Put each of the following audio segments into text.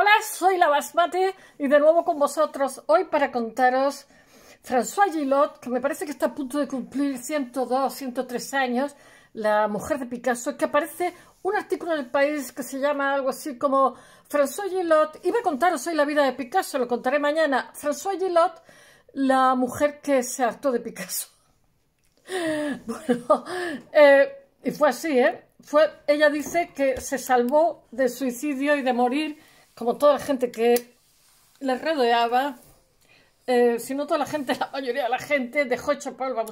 Hola, soy la Basmati y de nuevo con vosotros hoy para contaros François Gillot, que me parece que está a punto de cumplir 102, 103 años, la mujer de Picasso, que aparece un artículo en El País que se llama algo así como François Gillot, iba a contaros hoy la vida de Picasso, lo contaré mañana, François Gillot, la mujer que se hartó de Picasso. Bueno, eh, y fue así, ¿eh? Fue, ella dice que se salvó de suicidio y de morir como toda la gente que le rodeaba, eh, sino toda la gente, la mayoría de la gente, dejó hecho polvo a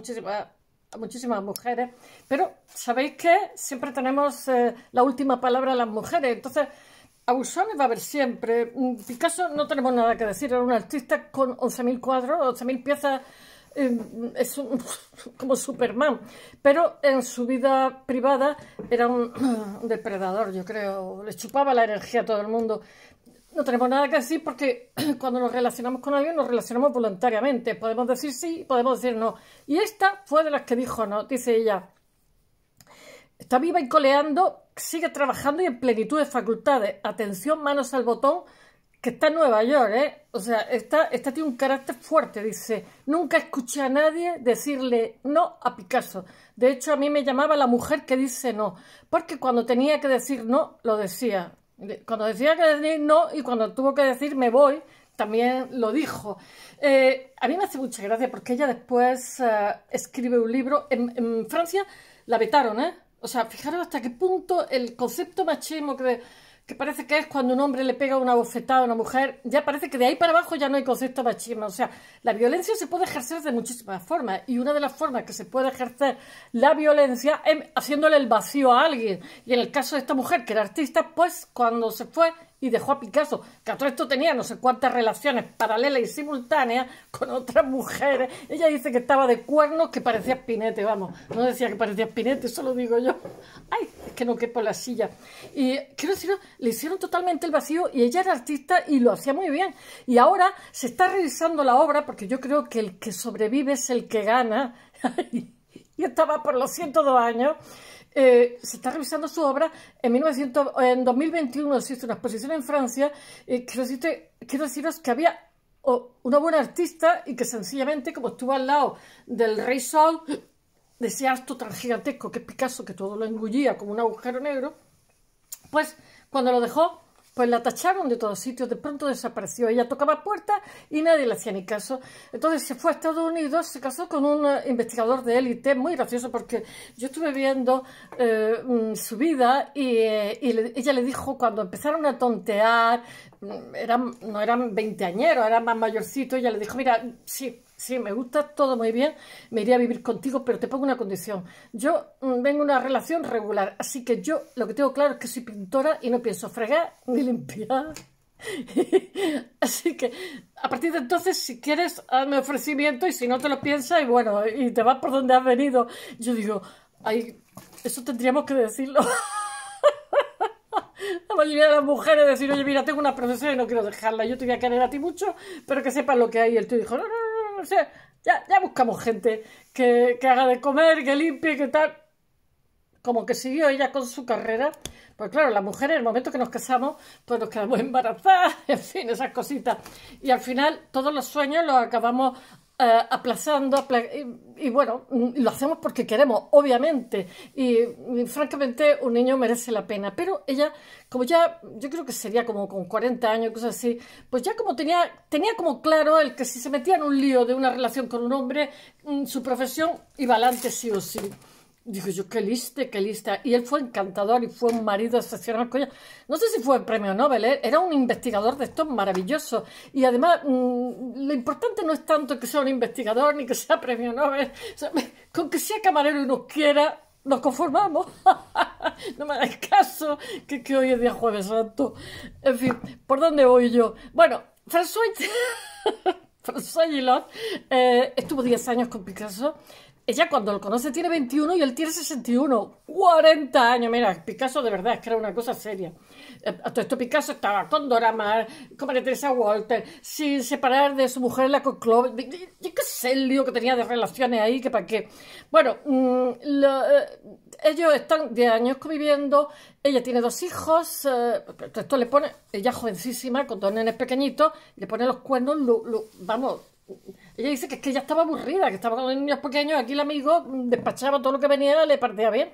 muchísimas, mujeres. Pero sabéis que siempre tenemos eh, la última palabra a las mujeres, entonces abusones va a haber siempre. Mm, Picasso no tenemos nada que decir, era un artista con 11.000 cuadros, 11.000 piezas, em, es como Superman. Pero en su vida privada era un depredador, yo creo, le chupaba la energía a todo el mundo. No tenemos nada que decir porque cuando nos relacionamos con alguien nos relacionamos voluntariamente. Podemos decir sí, podemos decir no. Y esta fue de las que dijo no, dice ella. Está viva y coleando, sigue trabajando y en plenitud de facultades. Atención, manos al botón, que está en Nueva York, ¿eh? O sea, esta, esta tiene un carácter fuerte, dice. Nunca escuché a nadie decirle no a Picasso. De hecho, a mí me llamaba la mujer que dice no, porque cuando tenía que decir no, lo decía. Cuando decía que decir no y cuando tuvo que decir me voy, también lo dijo. Eh, a mí me hace mucha gracia porque ella después eh, escribe un libro. En, Francia la vetaron, ¿eh? O sea, fijaros hasta qué punto el concepto machismo que que parece que es cuando un hombre le pega una bofetada a una mujer, ya parece que de ahí para abajo ya no hay concepto machismo. O sea, la violencia se puede ejercer de muchísimas formas y una de las formas que se puede ejercer la violencia es haciéndole el vacío a alguien. Y en el caso de esta mujer, que era artista, pues cuando se fue y dejó a Picasso, que a todo esto tenía no sé cuántas relaciones paralelas y simultáneas con otras mujeres. Ella dice que estaba de cuernos, que parecía pinete vamos. No decía que parecía pinete solo digo yo. Ay, que no quepo la silla. Y quiero decir, le hicieron totalmente el vacío y ella era artista y lo hacía muy bien. Y ahora se está revisando la obra, porque yo creo que el que sobrevive es el que gana. y estaba por los 102 años. Eh, se está revisando su obra. En, 1900, en 2021 existe una exposición en Francia. y quiero, deciros que había una buena artista y que sencillamente, como estuvo al lado del Rey Sol, de ese acto tan gigantesco que es Picasso, que todo lo engullía como un agujero negro, pues cuando lo dejó, pues la tacharon de todos sitios, de pronto desapareció. Ella tocaba puertas y nadie le hacía ni caso. Entonces se fue a Estados Unidos, se casó con un eh, investigador de élite, muy gracioso, porque yo estuve viendo eh, mm, su vida y, eh, ella le dijo cuando empezaron a tontear, mm, eran, no eran veinteañeros, eran más mayorcitos, ella le dijo, mira, sí, Sí, me gusta todo muy bien, me iría a vivir contigo, pero te pongo una condición. Yo mm, vengo una relación regular, así que yo lo que tengo claro es que soy pintora y no pienso fregar ni limpiar. así que a partir de entonces, si quieres, hazme ofrecimiento y si no te lo piensas, y bueno, y te vas por donde has venido. Yo digo, ay, eso tendríamos que decirlo. la mayoría de las mujeres decir, oye, mira, tengo una profesión y no quiero dejarla, yo te voy a querer a ti mucho, pero que sepas lo que hay. Y el tío dijo, no, no ya, buscamos gente que, que, haga de comer, que limpie, que tal. Como que siguió ella con su carrera. Pues claro, las mujeres, en el momento que nos casamos, pues nos quedamos embarazadas, en fin, esas cositas. Y al final todos los sueños los acabamos eh, aplazando, y, bueno, mm, lo hacemos porque queremos, obviamente, y, francamente un niño merece la pena, pero ella, como ya, yo creo que sería como con 40 años, cosas así, pues ya como tenía, tenía como claro el que si se metía en un lío de una relación con un hombre, mm, su profesión iba adelante sí o sí dijo yo, qué lista, qué lista. Y él fue encantador y fue un marido excepcional No sé si fue el premio Nobel, ¿eh? era un investigador de estos maravilloso. Y además, mm, lo importante no es tanto que sea un investigador ni que sea premio Nobel. con que sea camarero y nos quiera, nos conformamos. no me el caso, que, hoy es día Jueves Santo. En fin, ¿por dónde voy yo? Bueno, François, François Gillot eh, estuvo 10 años con Picasso. Ella cuando lo conoce tiene 21 y él tiene 61. 40 años. Mira, Picasso de verdad es que era una cosa seria. Eh, esto Picasso estaba con Dora Maar, con María Teresa Walter, sin separar de su mujer la Coclo. Yo qué sé el lío que tenía de relaciones ahí, que para qué. Bueno, mm, eh, ellos están 10 años conviviendo. Ella tiene dos hijos. Eh, esto le pone, ella jovencísima, con dos nenes pequeñitos, le pone los cuernos, vamos ella dice que es que ya estaba aburrida, que estaba con los niños pequeños, aquí el amigo despachaba todo lo que venía, le partía bien.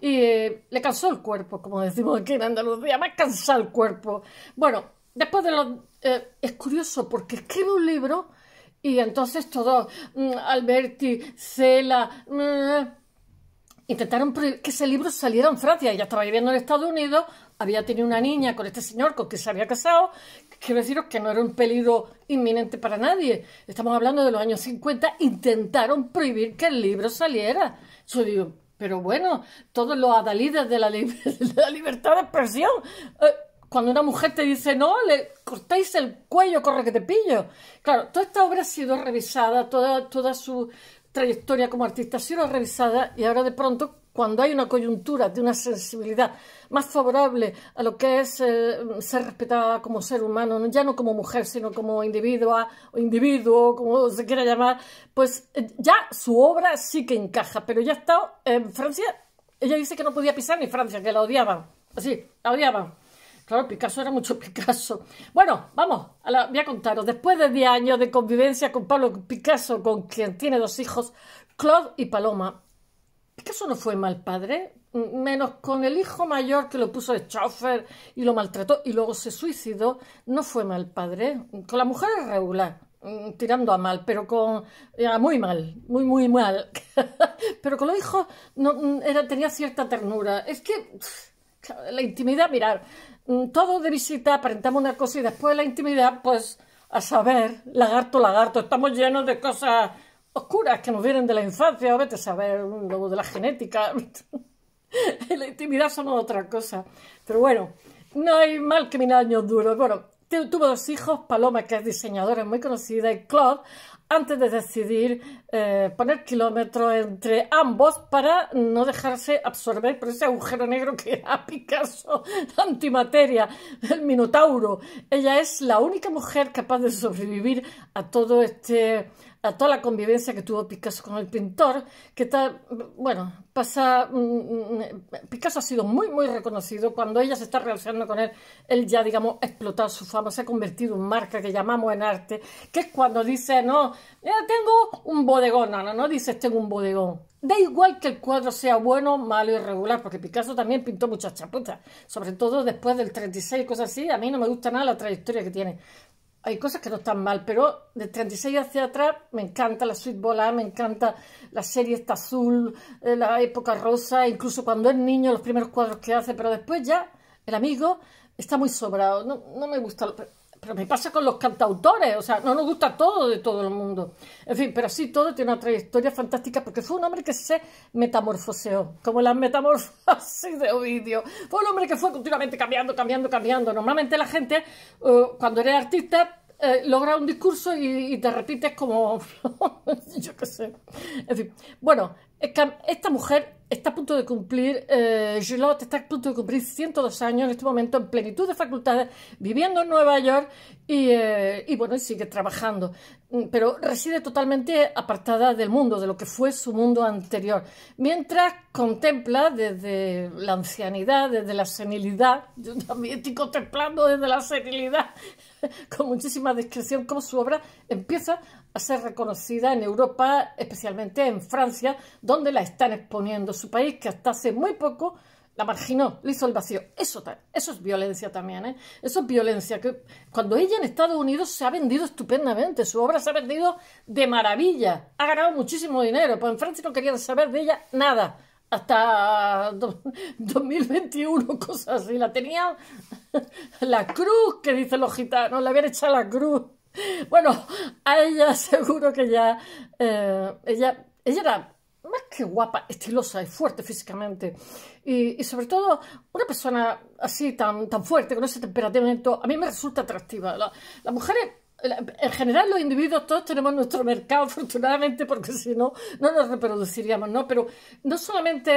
Y eh, le cansó el cuerpo, como decimos aquí en Andalucía, más cansado el cuerpo. Bueno, después de los... Eh, es curioso porque escribe un libro y entonces todos, mm, Alberti, Cela... Mm, intentaron que ese libro saliera en Francia. Ella estaba viviendo en Estados Unidos, había tenido una niña con este señor con quien se había casado, Quiero deciros que no era un peligro inminente para nadie. Estamos hablando de los años 50, intentaron prohibir que el libro saliera. Yo digo, pero bueno, todos los adalides de la, libertad de expresión. Eh, cuando una mujer te dice no, le cortáis el cuello, corre que te pillo. Claro, toda esta obra ha sido revisada, toda, toda su, trayectoria como artista ha sido revisada y ahora de pronto cuando hay una coyuntura de una sensibilidad más favorable a lo que es eh, ser respetada como ser humano, ya no como mujer, sino como individua o individuo, como se quiera llamar, pues eh, ya su obra sí que encaja, pero ya ha en Francia, ella dice que no podía pisar ni Francia, que la odiaban, así, la odiaban. Claro, Picasso era mucho Picasso. Bueno, vamos, voy a contaros. Después de 10 años de convivencia con Pablo Picasso, con quien tiene dos hijos, Claude y Paloma, Picasso no fue mal padre, menos con el hijo mayor que lo puso de chofer y lo maltrató y luego se suicidó, no fue mal padre. Con la mujer es regular, tirando a mal, pero con eh, muy mal, muy muy mal. pero con los hijos tenía cierta ternura. Es que la intimidad, mirar, Mm, todo de visita aparentamos una cosa y después la intimidad, pues a saber, lagarto, lagarto, estamos llenos de cosas oscuras que nos vienen de la infancia, a vete a saber mm, luego de la genética. la intimidad son otra cosa. Pero bueno, no hay mal que mil años duros. Bueno, tuvo dos hijos, Paloma, que es diseñadora muy conocida, y Claude, antes de decidir eh, poner kilómetros entre ambos para no dejarse absorber por ese agujero negro que era Picasso, antimateria, el Minotauro. Ella es la única mujer capaz de sobrevivir a todo este a toda la convivencia que tuvo Picasso con el pintor, que está, bueno, pasa, mm, mm, mm, Picasso ha sido muy, muy reconocido, cuando ella se está relacionando con él, él ya, digamos, ha explotado su fama, se ha convertido en marca que llamamos en arte, que es cuando dice, no, ya eh, tengo un bodegón, no, no, dices tengo un bodegón, Da igual que el cuadro sea bueno, malo y regular, porque Picasso también pintó muchas chaputas, sobre todo después del 36 cosas así. A mí no me gusta nada la trayectoria que tiene hay cosas que no están mal, pero de 36 hacia atrás me encanta la Sweet Bola, me encanta la serie esta azul, eh, la época rosa, incluso cuando es niño, los primeros cuadros que hace, pero después ya el amigo está muy sobrado, no, me gusta pero me pasa con los cantautores, o sea, no nos gusta todo de todo el mundo. En fin, pero sí, todo tiene una trayectoria fantástica porque fue un hombre que se metamorfoseó, como la metamorfosis de Ovidio. Fue un hombre que fue continuamente cambiando, cambiando, cambiando. Normalmente la gente, eh, cuando eres artista, eh, logra un discurso y, te repites como, yo qué sé. En fin, bueno, esta mujer está a punto de cumplir, eh, está a punto de cumplir 102 años en este momento, en plenitud de facultades, viviendo en Nueva York y, eh, bueno, y sigue trabajando, mm, pero reside totalmente apartada del mundo, de lo que fue su mundo anterior, mientras contempla desde la ancianidad, desde la senilidad, yo también estoy contemplando desde la senilidad, con muchísima discreción como su obra empieza a ser reconocida en Europa, especialmente en Francia, donde la están exponiendo, su país que hasta hace muy poco la marginó, le hizo el vacío. Eso, es violencia también, ¿eh? Eso es violencia. Que cuando ella en Estados Unidos se ha vendido estupendamente, su obra se ha vendido de maravilla, ha ganado muchísimo dinero, pues en Francia no querían saber de ella nada. Hasta 2021, cosas así, la tenían la cruz que dicen los gitanos, le habían echado la cruz. Bueno, a ella seguro que ya, eh, ella, ella era más que guapa, estilosa y fuerte físicamente. Y, sobre todo, una persona así tan, tan fuerte, con ese temperamento, a mí me resulta atractiva. La, las mujeres en general los individuos todos tenemos nuestro mercado, afortunadamente, porque si no, no nos reproduciríamos, ¿no? Pero no solamente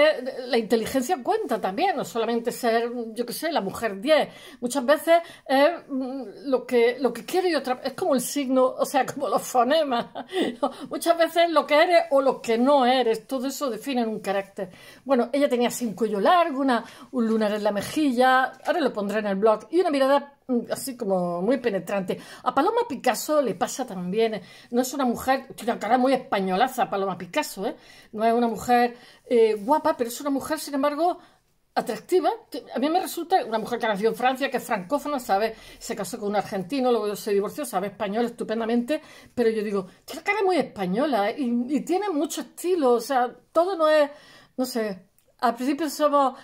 la inteligencia cuenta también, no solamente ser, yo qué sé, la mujer 10. Muchas veces es mm, lo que, lo que quiere y otra es como el signo, o sea, como los fonemas. Muchas veces lo que eres o lo que no eres, todo eso define un carácter. Bueno, ella tenía cinco un cuello largo, una, un lunar en la mejilla, ahora lo pondré en el blog, y una mirada Mm, así como muy penetrante. A Paloma Picasso le pasa también, no es una mujer, tiene una cara muy españolaza Paloma Picasso, ¿eh? no es una mujer eh, guapa, pero es una mujer, sin embargo, atractiva. A mí me resulta una mujer que nació en Francia, que es francófona, sabe, Se casó con un argentino, luego se divorció, sabe español estupendamente, pero yo digo, tiene cara muy española ¿eh? y, y tiene mucho estilo, o sea, todo no es, no sé, al principio somos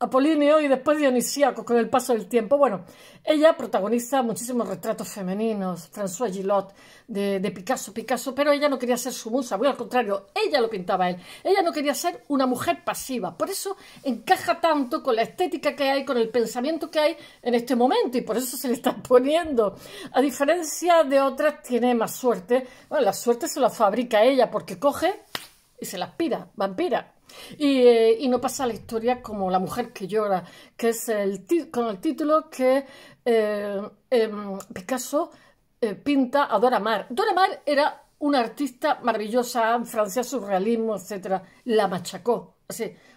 Apolíneo y después Dionisíaco con el paso del tiempo. Bueno, ella protagoniza muchísimos retratos femeninos, François Gillot de, Picasso, Picasso, pero ella no quería ser su musa, voy al contrario, ella lo pintaba él. Ella no quería ser una mujer pasiva, por eso encaja tanto con la estética que hay, con el pensamiento que hay en este momento y por eso se le está poniendo. A diferencia de otras, tiene más suerte. Bueno, la suerte se la fabrica ella porque coge y se la aspira, vampira. Eh, y, no pasa la historia como La mujer que llora, que es el con el título que eh, em, Picasso eh, pinta a Dora Mar. Dora Mar era una artista maravillosa, Francia, surrealismo, etc. La machacó. O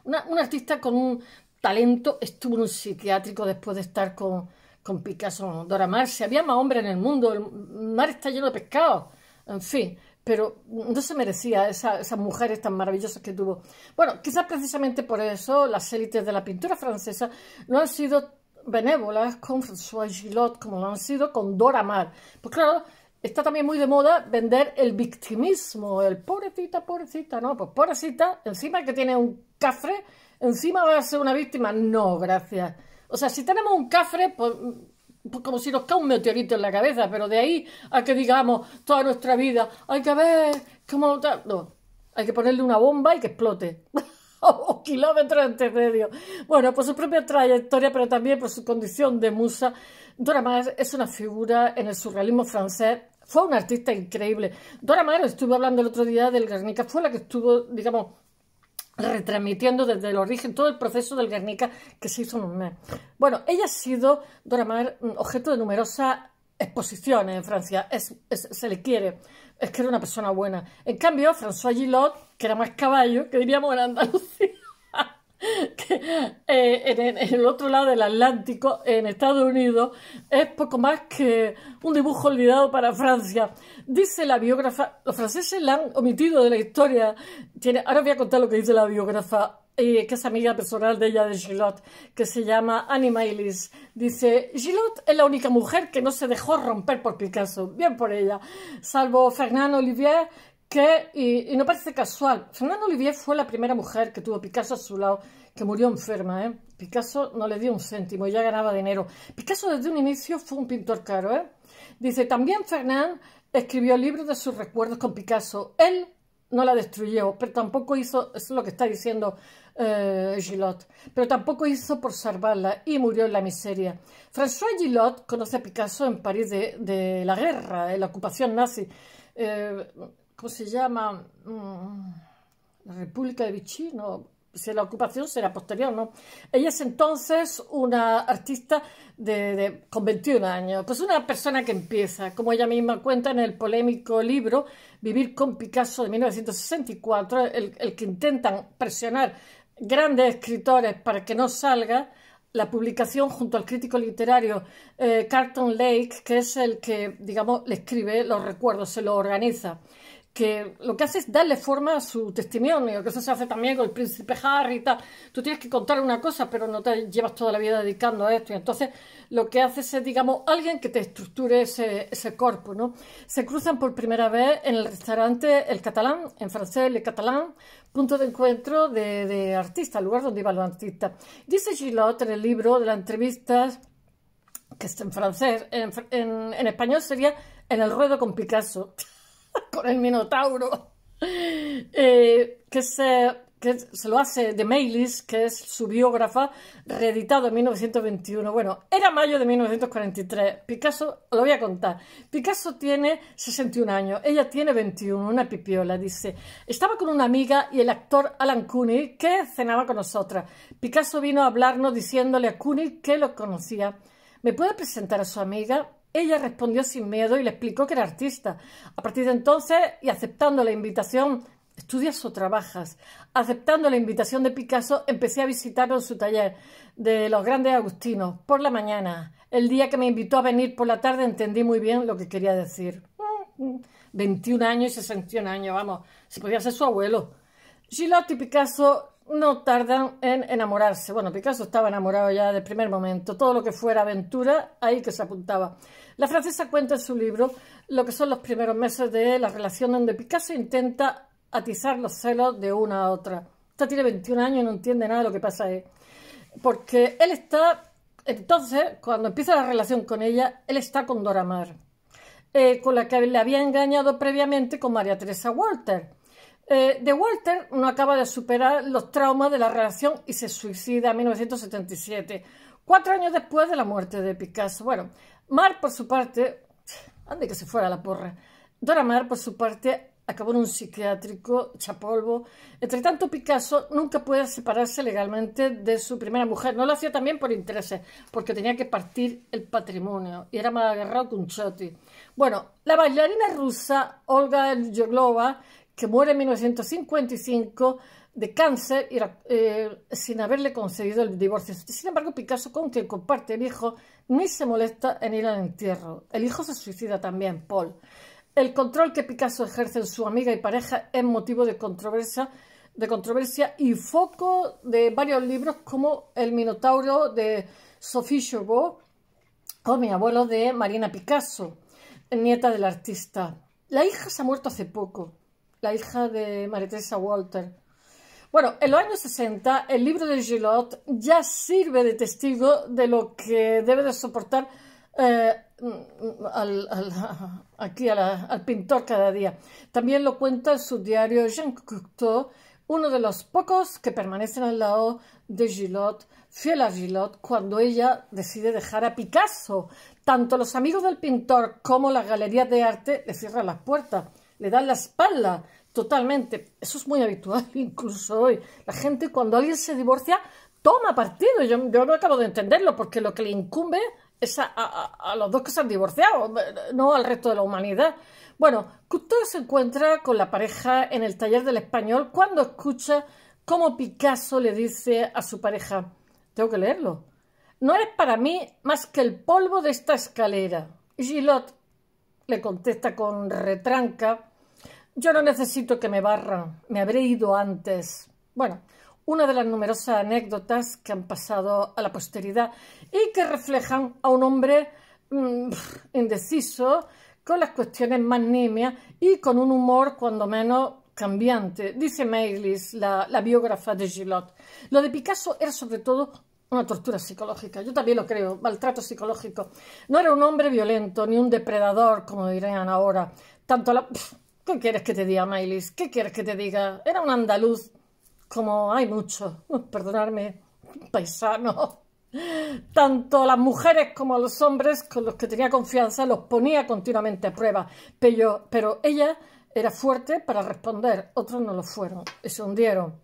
una, artista con un talento, estuvo en un psiquiátrico después de estar con, Picasso, Dora Mar. Si había más hombre en el mundo, el mar está lleno de pescado. En fin, pero no se merecía esas mujeres tan maravillosas que tuvo. Bueno, quizás precisamente por eso las élites de la pintura francesa no han sido benévolas con François Gillot como lo han sido con Dora Maar. Pues claro, está también muy de moda vender el victimismo, el pobrecita, pobrecita, no, pues pobrecita, encima que tiene un cafre, encima va a ser una víctima. No, gracias. O sea, si tenemos un cafre, pues como si nos cae un meteorito en la cabeza, pero de ahí a que digamos toda nuestra vida, hay que ver cómo... No, hay que ponerle una bomba y que explote. o kilómetros de medio. Bueno, por pues su propia trayectoria, pero también por su condición de musa, Dora Maar es una figura en el surrealismo francés fue una artista increíble. Dora Maar, estuve hablando el otro día del Garnica, fue la que estuvo, digamos, retransmitiendo desde el origen todo el proceso del Guernica que se hizo en un mes. Bueno, ella ha sido, Dora Maar, objeto de numerosas exposiciones en Francia, se le quiere, es que era una persona buena. En cambio, François Gillot, que era más caballo, que diríamos en Andalucía, que eh, en, el otro lado del Atlántico, en Estados Unidos, es poco más que un dibujo olvidado para Francia. Dice la biógrafa, los franceses la han omitido de la historia. Tiene, ahora voy a contar lo que dice la biógrafa eh, que es amiga personal de ella, de Gilot, que se llama Annie Maylis. Dice, Gilot es la única mujer que no se dejó romper por Picasso, bien por ella, salvo Fernando Olivier, que, y, no parece casual, Fernando Olivier fue la primera mujer que tuvo Picasso a su lado murió enferma, ¿eh? Picasso no le dio un céntimo, ya ganaba dinero. Picasso desde un inicio fue un pintor caro, ¿eh? Dice, también Fernán escribió libros de sus recuerdos con Picasso. Él no la destruyó, pero tampoco hizo, es lo que está diciendo eh, Gilot, pero tampoco hizo por salvarla y murió en la miseria. François Gillot conoce a Picasso en París de, la guerra, de la ocupación nazi. Eh, ¿Cómo se llama? Mm, la República de Vichy, no, si la ocupación será posterior, ¿no? Ella es entonces una artista de, con 21 años, pues una persona que empieza, como ella misma cuenta en el polémico libro Vivir con Picasso de 1964, el, el que intentan presionar grandes escritores para que no salga, la publicación junto al crítico literario eh, Carton Lake, que es el que, digamos, le escribe los recuerdos, se lo organiza que lo que hace es darle forma a su testimonio, que eso se hace también con el príncipe Harry y tal. Tú tienes que contar una cosa, pero no te llevas toda la vida dedicando a esto. Y entonces lo que hace es, digamos, alguien que te estructure ese, cuerpo, ¿no? Se cruzan por primera vez en el restaurante El Catalán, en francés Le Catalán, punto de encuentro de, de artistas, lugar donde iban los artistas. Dice Gilot en el libro de las entrevistas, que está en francés, en español sería En el ruedo con Picasso. con el Minotauro, eh, que, se, lo hace de Mailis, que es su biógrafa, reeditado en 1921. Bueno, era mayo de 1943. Picasso, lo voy a contar. Picasso tiene 61 años, ella tiene 21, una pipiola, dice. Estaba con una amiga y el actor Alan Cooney, que cenaba con nosotras. Picasso vino a hablarnos diciéndole a Cooney que lo conocía. ¿Me puede presentar a su amiga? Ella respondió sin miedo y le explicó que era artista. A partir de entonces, y aceptando la invitación, ¿estudias o trabajas? Aceptando la invitación de Picasso, empecé a visitarlo en su taller de los grandes agustinos, por la mañana. El día que me invitó a venir por la tarde entendí muy bien lo que quería decir. 21 mm, mm. años y 61 años, vamos, si podía ser su abuelo. Gilotti Picasso no tardan en enamorarse. Bueno, Picasso estaba enamorado ya del primer momento. Todo lo que fuera aventura, ahí que se apuntaba. La francesa cuenta en su libro lo que son los primeros meses de la relación donde Picasso intenta atizar los celos de una a otra. Esta tiene 21 años y no entiende nada de lo que pasa ahí. Porque él está... Entonces, cuando empieza la relación con ella, él está con Dora Maar, eh, con la que le había engañado previamente con María Teresa Walter eh, de Walter no acaba de superar los traumas de la relación y se suicida en 1977, cuatro años después de la muerte de Picasso. Bueno, Mar, por su parte, ande que se fuera la porra. Dora Mar, por su parte, acabó en un psiquiátrico, chapolvo. Entre tanto, Picasso nunca puede separarse legalmente de su primera mujer. No lo hacía también por intereses, porque tenía que partir el patrimonio y era más agarrado que un choti. Bueno, la bailarina rusa Olga Yoglova que muere en 1955 de cáncer eh, sin haberle concedido el divorcio. Sin embargo, Picasso, con quien comparte el hijo, ni se molesta en ir al entierro. El hijo se suicida también, Paul. El control que Picasso ejerce en su amiga y pareja es motivo de controversia, de controversia y foco de varios libros como El Minotauro de Sophie Chauveau o Mi abuelo de Marina Picasso, nieta del artista. La hija se ha muerto hace poco la hija de Maritza Walter. Bueno, en los años 60 el libro de Gilot ya sirve de testigo de lo que debe de soportar eh, aquí al pintor cada día. También lo cuenta su diario Jean Cocteau, uno de los pocos que permanecen al lado de Gilot, fiel a Gilot, cuando ella decide dejar a Picasso. Tanto los amigos del pintor como la galería de arte le cierran las puertas, le dan la espalda, Totalmente. Eso es muy habitual incluso hoy. La gente cuando alguien se divorcia toma partido. Yo, yo no acabo de entenderlo porque lo que le incumbe es a, los dos que se han divorciado, no al resto de la humanidad. Bueno, Custo se encuentra con la pareja en el taller del español cuando escucha cómo Picasso le dice a su pareja, tengo que leerlo, no eres para mí más que el polvo de esta escalera. Y Gilot le contesta con retranca, yo no necesito que me barran, me habré ido antes. Bueno, una de las numerosas anécdotas que han pasado a la posteridad y que reflejan a un hombre mm, indeciso, con las cuestiones más nimias y con un humor cuando menos cambiante, dice Meilis, la, biógrafa de Gilot. Lo de Picasso era sobre todo una tortura psicológica, yo también lo creo, maltrato psicológico. No era un hombre violento ni un depredador, como dirían ahora. Tanto la, ¿Qué quieres que te diga, Mailis? ¿Qué quieres que te diga? Era un andaluz, como hay muchos, perdonadme, paisano. Tanto las mujeres como los hombres con los que tenía confianza los ponía continuamente a prueba, pero, ella era fuerte para responder, otros no lo fueron y se hundieron.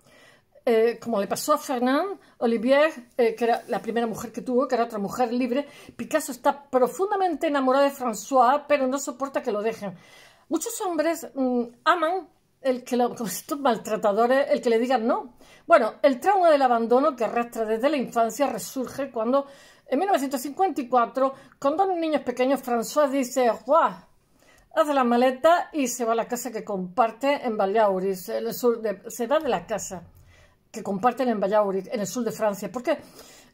Eh, como le pasó a Fernand Olivier, eh, que era la primera mujer que tuvo, que era otra mujer libre, Picasso está profundamente enamorado de François, pero no soporta que lo dejen. Muchos hombres mm, aman el que lo, maltratadores, eh, el que le digan no. Bueno, el trauma del abandono que arrastra desde la infancia resurge cuando en 1954, con dos niños pequeños, François dice, ¡guau! Hace la maleta y se va a la casa que comparte en Vallauris, el sur de, se va de la casa que comparten en Vallauris, en el sur de Francia. ¿Por qué?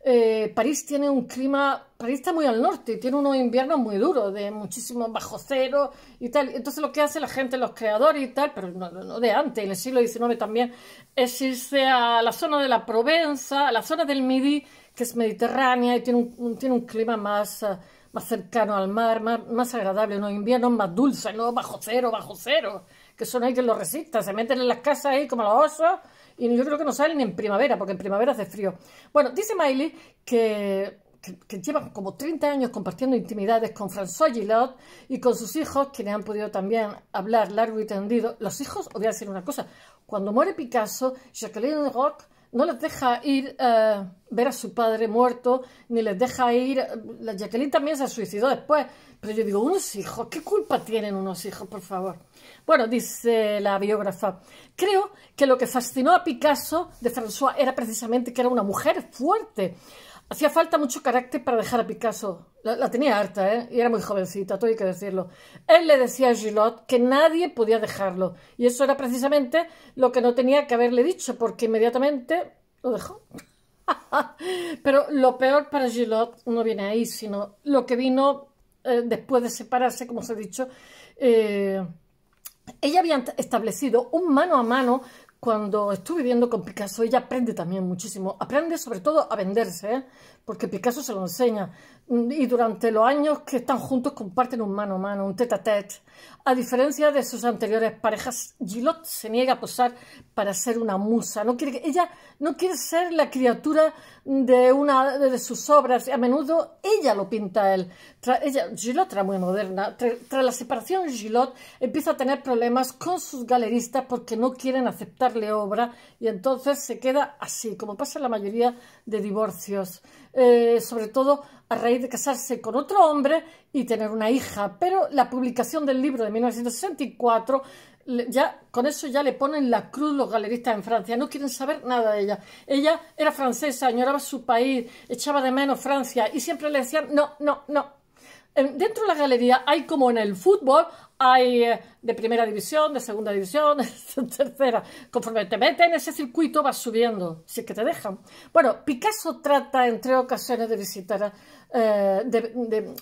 Eh, París tiene un clima, París está muy al norte, tiene unos inviernos muy duros, de muchísimos bajo cero y tal. Entonces lo que hace la gente, los creadores y tal, pero no, de antes, en el siglo XIX también, es irse a la zona de la Provenza, a la zona del Midi, que es mediterránea y tiene un, clima más, ah, más cercano al mar, más, agradable, unos inviernos más dulces, no bajo cero, bajo cero, que son ahí que lo resistan, se meten en las casas ahí como los osos y yo creo que no salen en primavera, porque en primavera hace frío. Bueno, dice Miley que, lleva como 30 años compartiendo intimidades con François Gillot y con sus hijos, quienes han podido también hablar largo y tendido. Los hijos, os voy a decir una cosa, cuando muere Picasso, Jacqueline Roque no les deja ir a eh, ver a su padre muerto, ni les deja ir... Eh, la Jacqueline también se suicidó después, pero yo digo, unos hijos, ¿qué culpa tienen unos hijos, por favor? Bueno, dice la biógrafa, creo que lo que fascinó a Picasso de François era precisamente que era una mujer fuerte. Hacía falta mucho carácter para dejar a Picasso. La, tenía harta, ¿eh? Y era muy jovencita, todo hay que decirlo. Él le decía a Gilot que nadie podía dejarlo. Y eso era precisamente lo que no tenía que haberle dicho, porque inmediatamente lo dejó. Pero lo peor para Gilot no viene ahí, sino lo que vino eh, después de separarse, como os he dicho, eh, ella había establecido un mano a mano cuando estuve viviendo con Picasso, ella aprende también muchísimo, aprende sobre todo a venderse, ¿eh? porque Picasso se lo enseña. Mm, y durante los años que están juntos comparten un mano a mano, un tete a tete. A diferencia de sus anteriores parejas, Gilot se niega a posar para ser una musa. No quiere ella no quiere ser la criatura de una de sus obras. A menudo ella lo pinta a él. ella, Gillot era muy moderna. tras la separación, Gilot empieza a tener problemas con sus galeristas porque no quieren aceptarle obra y entonces se queda así, como pasa en la mayoría de divorcios. Eh, sobre todo a raíz de casarse con otro hombre y tener una hija. Pero la publicación del libro de 1964, ya, con eso ya le ponen la cruz los galeristas en Francia. No quieren saber nada de ella. Ella era francesa, añoraba su país, echaba de menos Francia y siempre le decían no, no, no. Dentro de la galería hay como en el fútbol, hay eh, de primera división, de segunda división, de tercera. Conforme te metes en ese circuito vas subiendo, si es que te dejan. Bueno, Picasso trata en tres ocasiones de visitar, eh,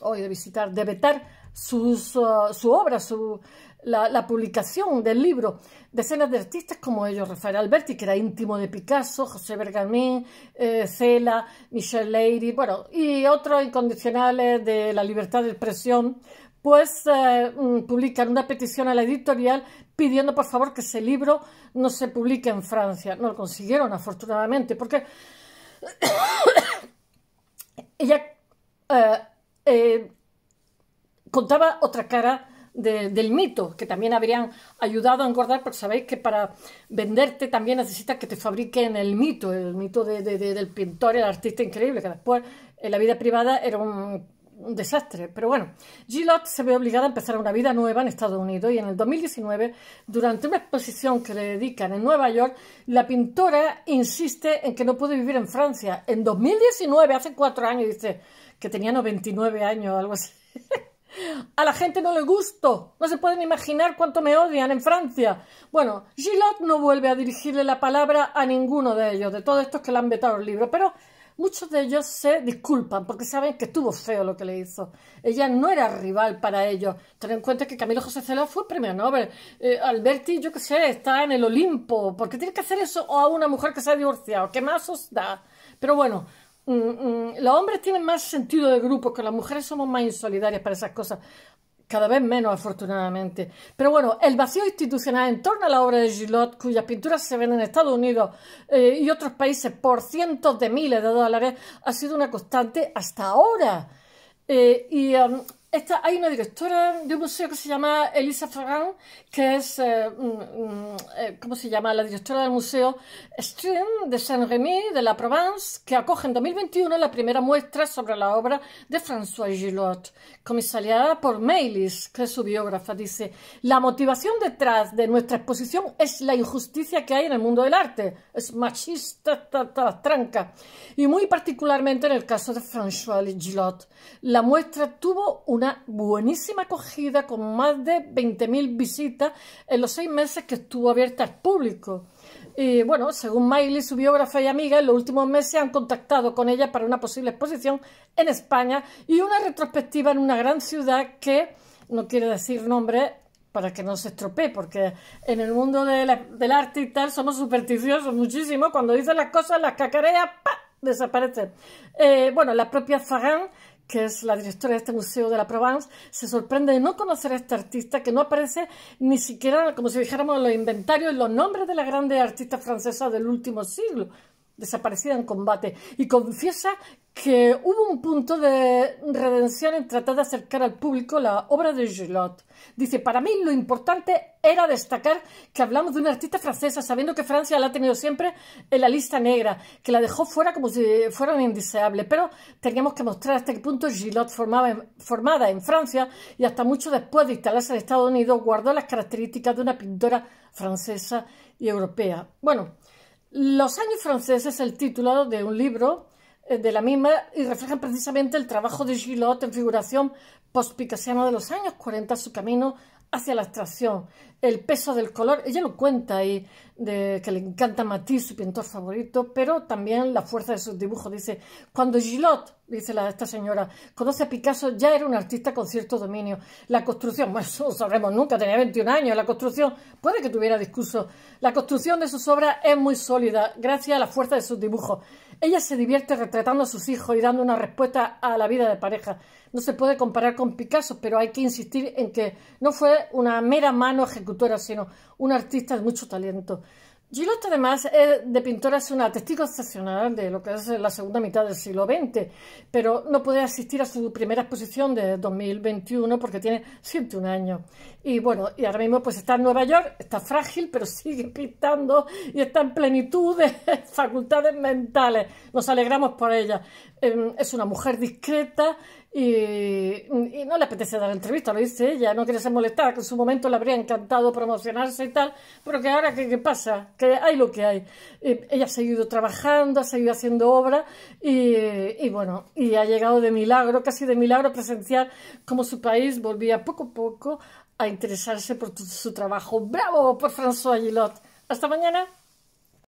hoy de, visitar, de vetar sus, uh, su obra, su, la, publicación del libro. Decenas de artistas como ellos, Rafael Alberti, que era íntimo de Picasso, José Bergamín, eh, Cela, Michel Leiry, bueno, y otros incondicionales de la libertad de expresión, pues eh, mm, publicaron una petición a la editorial pidiendo por favor que ese libro no se publique en Francia. No lo consiguieron, afortunadamente, porque ella eh, eh, contaba otra cara del mito, que también habrían ayudado a engordar, porque sabéis que para venderte también necesitas que te fabriquen el mito, el mito de, del pintor, el artista increíble, que después en la vida privada era un un desastre. Pero bueno, Gillot se ve obligada a empezar una vida nueva en Estados Unidos y en el 2019, durante una exposición que le dedican en Nueva York, la pintora insiste en que no puede vivir en Francia. En 2019, hace cuatro años, dice que tenía 99 años o algo así. A la gente no le gusto. No se pueden imaginar cuánto me odian en Francia. Bueno, Gillot no vuelve a dirigirle la palabra a ninguno de ellos, de todos estos que le han vetado el libro, pero Muchos de ellos se disculpan porque saben que estuvo feo lo que le hizo. Ella no era rival para ellos. Ten en cuenta que Camilo José Cela fue premio Nobel. Eh, Alberti, yo qué sé, está en el Olimpo. ¿Por qué tiene que hacer eso a una mujer que se ha divorciado? ¿Qué más os da? Pero bueno, mm, mm, los hombres tienen más sentido de grupo, que las mujeres somos más insolidarias para esas cosas cada vez menos afortunadamente. Pero bueno, el vacío institucional en torno a la obra de Gillot, cuyas pinturas se ven en Estados Unidos eh, y otros países por cientos de miles de dólares, ha sido una constante hasta ahora. Eh, y um, esta, hay una directora de un museo que se llama Elisa Ferrand, que es, eh, mm, mm, eh, ¿cómo se llama? La directora del museo Stream de Saint-Rémy de la Provence, que acoge en 2021 la primera muestra sobre la obra de François Gillot, comisariada por mailis, que es su biógrafa. Dice, la motivación detrás de nuestra exposición es la injusticia que hay en el mundo del arte. Es machista, tranca. Y muy particularmente en el caso de François Gillot. La muestra tuvo un una buenísima acogida con más de 20.000 visitas en los seis meses que estuvo abierta al público. Y bueno, según Miley, su biógrafa y amiga, en los últimos meses han contactado con ella para una posible exposición en España y una retrospectiva en una gran ciudad que, no quiere decir nombre para que no se estropee, porque en el mundo del arte y tal somos supersticiosos muchísimo. Cuando dicen las cosas, las cacareas, desaparecen. Eh, bueno, la propia Farán que es la directora de este Museo de la Provence, se sorprende de no conocer a este artista que no aparece ni siquiera, como si dijéramos, en los inventarios los nombres de las grandes artistas francesas del último siglo desaparecida en combate, y confiesa que hubo un punto de redención en tratar de acercar al público la obra de Gillot. Dice, para mí lo importante era destacar que hablamos de una artista francesa, sabiendo que Francia la ha tenido siempre en la lista negra, que la dejó fuera como si fuera un indeseable, pero teníamos que mostrar hasta qué punto Gillot, formaba formada en Francia y hasta mucho después de instalarse en Estados Unidos, guardó las características de una pintora francesa y europea. Bueno, los años franceses es el título de un libro eh, de la misma y reflejan precisamente el trabajo de Gilot en figuración post-picasiana de los años 40, su camino hacia la abstracción, el peso del color, ella lo cuenta ahí, de, que le encanta Matisse, su pintor favorito, pero también la fuerza de sus dibujos, dice, cuando Gillot, dice la, esta señora, conoce a Picasso, ya era un artista con cierto dominio, la construcción, bueno, no sabremos nunca, tenía 21 años, la construcción, puede que tuviera discurso, la construcción de sus obras es muy sólida, gracias a la fuerza de sus dibujos, ella se divierte retratando a sus hijos y dando una respuesta a la vida de pareja. No se puede comparar con Picasso, pero hay que insistir en que no fue una mera mano ejecutora, sino un artista de mucho talento. Gilot además eh, de pintora es una testigo excepcional de lo que es la segunda mitad del siglo XX, pero no puede asistir a su primera exposición de 2021 porque tiene 101 años. Y bueno, y ahora mismo pues está en Nueva York, está frágil, pero sigue pintando y está en plenitud de facultades mentales. Nos alegramos por ella. Em, es una mujer discreta, y, no le apetece dar entrevista, lo dice ella, no quiere ser molestada, que en su momento le habría encantado promocionarse y tal, pero que ahora, ¿qué, pasa? Que hay lo que hay. ella ha seguido trabajando, ha seguido haciendo obra y, bueno, y ha llegado de milagro, casi de milagro, presenciar como su país volvía poco a poco a interesarse por su trabajo. ¡Bravo por François Gilot! ¡Hasta mañana!